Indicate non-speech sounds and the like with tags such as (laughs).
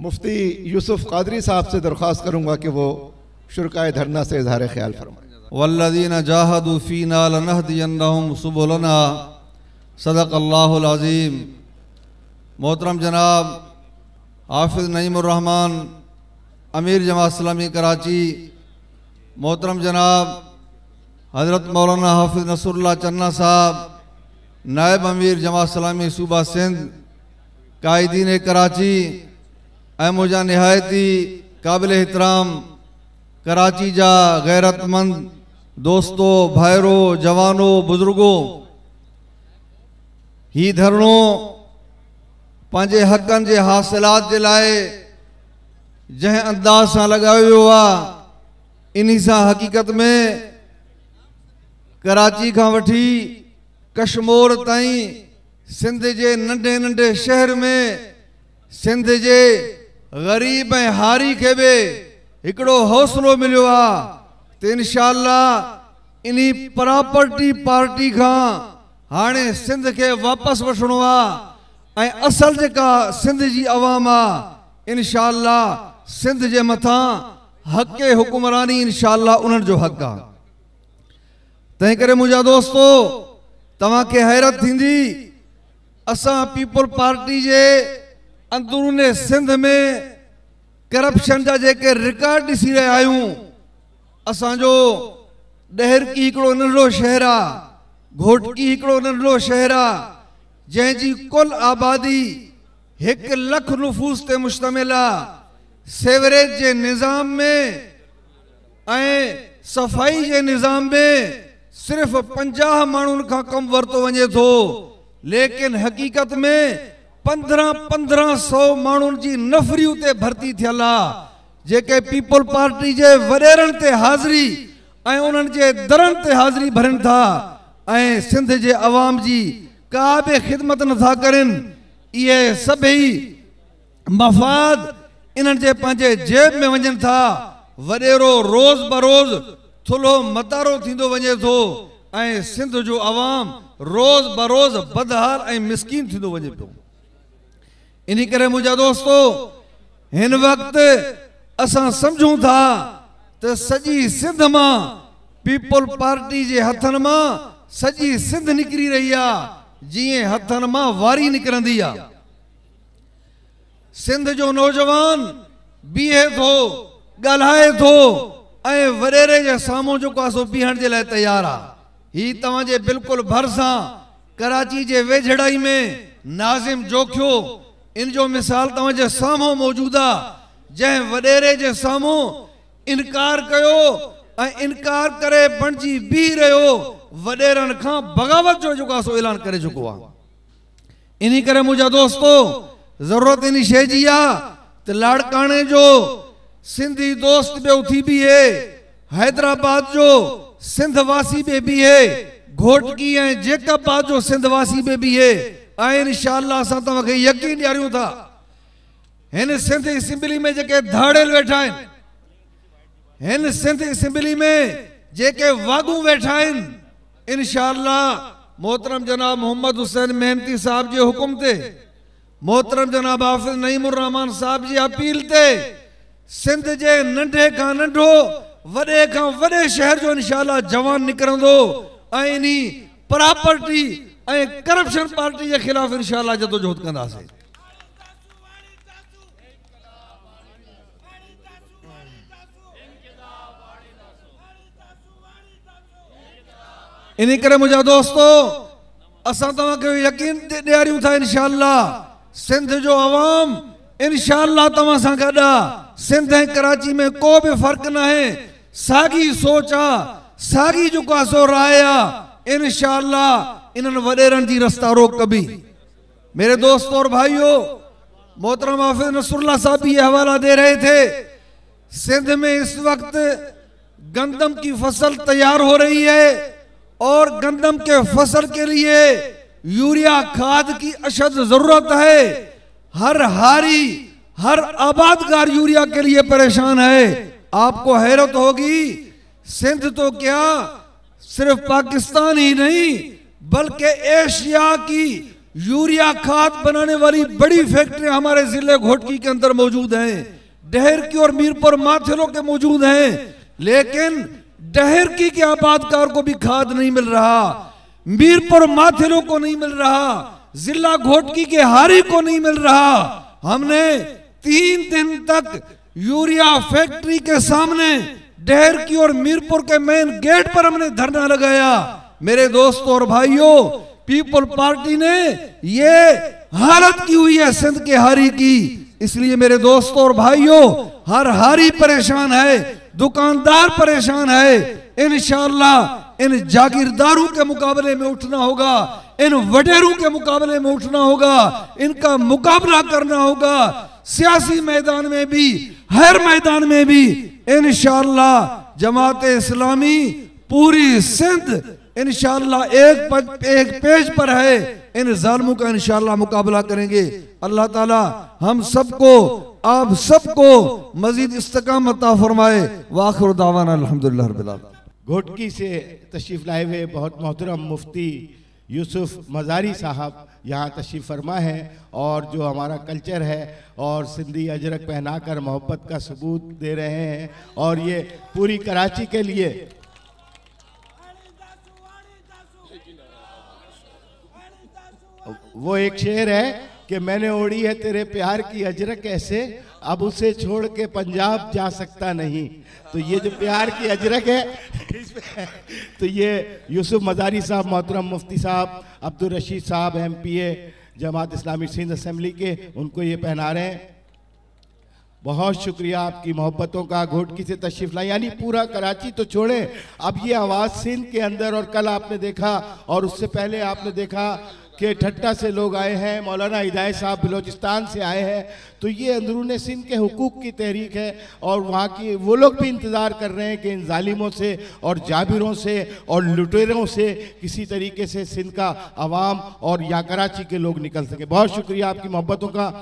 मुफ्ती यूसुफ कादरी साहब से दरख्वास्त करूँगा कि वो शुरुआत धरना से इजहार ख्याल फरमाएँ वल्लिन जाहदूफ़ीना लनहदम सुबलना सदक अल्लाज़ीम मोहतरम जनाब हाफिज़ नईमान अमीर इस्लामी कराची मोहतरम जनाब हज़रत मौलाना हाफिज़ नसरुल्ला चन्ना साहब नायब अमीर इस्लामी सूबा सिंध कायदीन कराची अहमोजा नहायती काबिल एहतराम कराची जा गैरतमंद दोस्तों भाइरों जवानों बुज़ुर्गों हि धरणो पंहिंजे हक़नि के हासिलत के लिए जै अंदाज़ से लगा वो आहे इन हक़ीक़त में कराची का वी कश्मोर ताईं सिंध नंढे नंढे शहर में सिंध के ग़रीब ऐं हारी के बि हौसलो मिलियो आहे इनशा इन प्रॉपर्टी पार्टी खां हाणे सिंध खे वापसि वठिणो असल सिंध जी आवाम आहे इनशा सिंध जे मथां हक़ हुकुमरानी इनशा उन्हनि हक़ आहे तंहिं करे मुंहिंजा हैरत थींदी पीपल पार्टी के असांजो हिकिड़ो नंढो शहर आहे नंढो शहर आहे जंहिंजी कुल आबादी लख नफ़ूस ते मुश्तमिल आहे सेवरेज जे निज़ाम में निज़ाम में सिर्फ़ पंजाह माण्हुनि खां कमु वरितो वञे थो लेकिन हक़ीक़त में पंद्रह पंद्रह सौ माण्हुनि जी नफ़ी थियल आहे जेके पीपुल पार्टी जे वॾेरनि ते हाज़िरी ऐं उन्हनि जे दरनि ते हाज़िरी भरनि था ऐं सिंध जे का बि ख़िदमत इन्हनि जे पंहिंजे जेब मेंो रोज़ बरोज़ थुल्हो मतारो थींदो वञे थो ऐं सिंध जो आवाम रोज़ बरोज़ बदहाल ऐं मिसकिन थींदो वञे पियो इन कर मुझा दोस्तों वक्त असां समझूं था तो सजी सिंध में पीपल पार्टी के हथन में सजी सिंध निकरी रही है जी हथन में वारी निकरंदी आ सिंध जो नौजवान बीहे तो ॻाल्हाए थो ऐं वॾेरे जे साम्हूं सो बीहण के लिए तैयार आ हीअ तव्हांजे बिल्कुलु भरिसां कराची के वेझड़ाई में नाज़िम जोखियो इन जो मिसाल तव्हांजे साम्हूं मौजूदु आहे जंहिं वॾेरे जे साम्हूं इनकार कयो इनकार कर बणजी बीह रो वॾेरनि का बग़ावत जो जेको सो ऐलान कर चुको आहे इन करे मुझा दोस्तों ज़रूरत इन शइ जी आहे जो सिंधी दोस्त पियो थी बीहे हैदराबाद जो सिंधवासी वासी पे बीहे घोटकी जेकबाद जो सिंधवासी वासी पे बीहे ऐं यकीन ॾियारियूं था सिंध असेंबली में जेके वेठा सिंध असेंबली में वागू वेठा आहिनि मोहतरम जनाब मोहम्मद हुसैन मेहनती साहब जे हुकुम ते मोहतरम जनाब हाफ़िज़ नईमुर रहमान साहब जी अपील ते सिंध जे नंढे खां नंढो वॾे खां शहर जो इनशा जवान निकिरंदो प्रॉपर्टी करप्शन पार्टी जे ख़िलाफ़ु इनशा जदोजहद कंदासीं इन कर मुझा दोस्तों अस तव्हांखे यकीन ॾियारियूं था इनशाला सिंध जो आवाम इनशाला तव्हां सां गॾु सिंध कराची में को भी फर्क ना है सागी सोच आहे साॻी जेको सो राय आहे इनशा इन्हनि वॾेरनि जी रस्ता रोक कभी मेरे दोस्त और भाइयों मोहतरम हाफिज नसरुल्ला साहब ये हवाला दे रहे थे सिंध में इस वक्त गंदम की फसल तैयार हो रही है और गंदम के फसल के लिए यूरिया खाद की अशद जरूरत है हर हारी हर आबादगार यूरिया के लिए परेशान है आपको हैरत होगी सिंध तो क्या सिर्फ पाकिस्तान ही नहीं बल्कि एशिया की यूरिया खाद बनाने वाली बड़ी फैक्ट्री हमारे जिले घोटकी के अंदर मौजूद है डहर की और मीरपुर माथेरों के मौजूद हैं लेकिन डहर की के आपातकार को भी खाद नहीं मिल रहा मीरपुर माथेरों को नहीं मिल रहा जिला घोटकी के हारी को नहीं मिल रहा हमने तीन दिन तक यूरिया फैक्ट्री के सामने डहर की और मीरपुर के मेन गेट पर हमने धरना लगाया मेरे दोस्तों और भाइयों पीपल पार्टी ने ये हालत की हुई है सिंध के हारी की इसलिए मेरे दोस्तों और भाइयों हर हारी परेशान है दुकानदार परेशान है इन इन जागीरदारों के मुकाबले में उठना होगा इन वटेरों के मुकाबले में उठना होगा इनका मुकाबला करना होगा सियासी मैदान में भी हर मैदान में भी इन जमात इस्लामी पूरी सिंध इन एक एक पेज पर है इन जालमों का इनशाला मुकाबला करेंगे अल्लाह ताला हम सबको आप सबको मजीद इस्तकाम अता फरमाए वाखर दावाना अलहमदिल्ला घोटकी से तशरीफ़ लाए हुए बहुत मोहतरम मुफ्ती यूसुफ मज़ारी साहब यहाँ तशरीफ़ फरमा है और जो हमारा कल्चर है और सिंधी अजरक पहनाकर मोहब्बत का सबूत दे रहे हैं और ये पूरी कराची के लिए वो एक शेर है कि मैंने ओढ़ी है तेरे प्यार की अजरक ऐसे अब उसे छोड़ के पंजाब जा सकता नहीं तो ये जो प्यार की अजरक है (laughs) तो ये यूसुफ मजारी साहब मोहतरम मुफ्ती साहब अब्दुल रशीद साहब M P A Jamaat Islami Sindh assembly के उनको ये पहना रहे हैं बहुत शुक्रिया आपकी मोहब्बतों का घोटकी से तशरीफ लाई यानी पूरा कराची तो छोड़े अब ये आवाज़ सिंध के अंदर और कल आपने देखा और उससे पहले आपने देखा के ठट्टा से लोग आए हैं मौलाना हिदायत साहब बलोचिस्तान से आए हैं तो ये अंदरून सिंध के हकूक़ की तहरीक है और वहाँ की वो लोग भी इंतज़ार कर रहे हैं कि इन ालिमों से और जाबिरों से और लुटेरों से किसी तरीके से सिंध का आवाम और या कराची के लोग निकल सकें बहुत शुक्रिया आपकी मोहब्बतों का